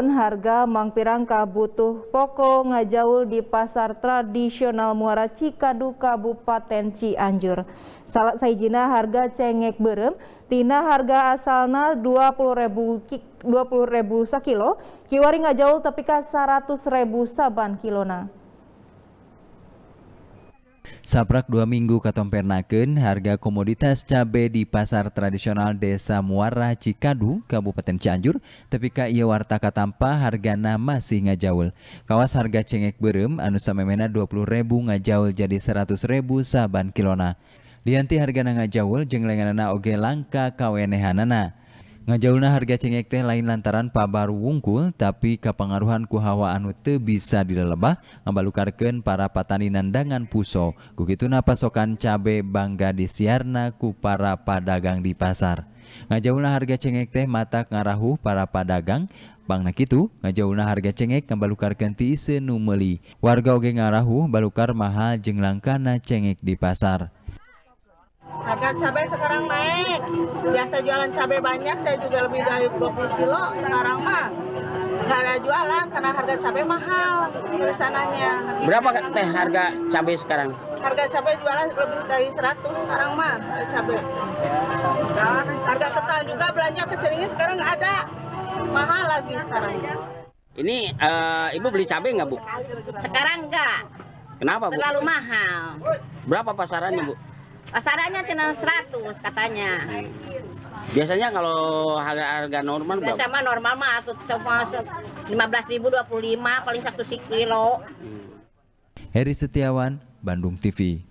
Adapun harga Mang Pirangka butuh pokok ngajaul di pasar tradisional Muara Cikadu Kabupaten Cianjur. Salah saya harga cengek berem, tina harga asalna puluh ribu, ribu sakilo, kiwari ngajaul tapi seratus ribu saban kilona. Saprak dua minggu katompernaken harga komoditas cabai di pasar tradisional desa Muara Cikadu, Kabupaten Cianjur, tapi tepika ia warta katampa nama masih ngajaul. Kawas harga cengek berem anu samemena 20 ribu ngajaul jadi 100 ribu saban kilona. Dianti harga ngajaul jeng lenganana oge langka kawenehanana. Ngajauhna harga cengek teh lain lantaran pabaru wungkul tapi kapengaruhan ku hawa anu teu bisa dilelebah ngabalukarkeun para patani nandangan puso. Kukituna pasokan cabe bangga disiarna ku para padagang di pasar. Ngajauhna harga cengek teh mata ngarahu para padagang bang nakitu ngajauhna harga cengek ngabalukar ganti senu meuli. Warga oge ngarahu balukar mahal jeung langkana cengek di pasar. Harga cabai sekarang naik. Biasa jualan cabai banyak, saya juga lebih dari 20 kilo. Sekarang mah nggak ada jualan karena harga cabai mahal perusahaannya. Berapa teh harga cabai sekarang? Harga cabai jualan lebih dari 100 sekarang mah cabai. Harga ketan juga belanja kecilnya sekarang nggak ada. Mahal lagi sekarang. Ini uh, ibu beli cabai nggak bu? Sekarang nggak. Kenapa bu? Terlalu mahal. Berapa pasarannya bu? Pasarannya cuma 100 katanya. Biasanya kalau harga-harga normal Biasa mah normal mah atau cuma puluh 25 paling satu kilo. Hmm. Heri Setiawan, Bandung TV.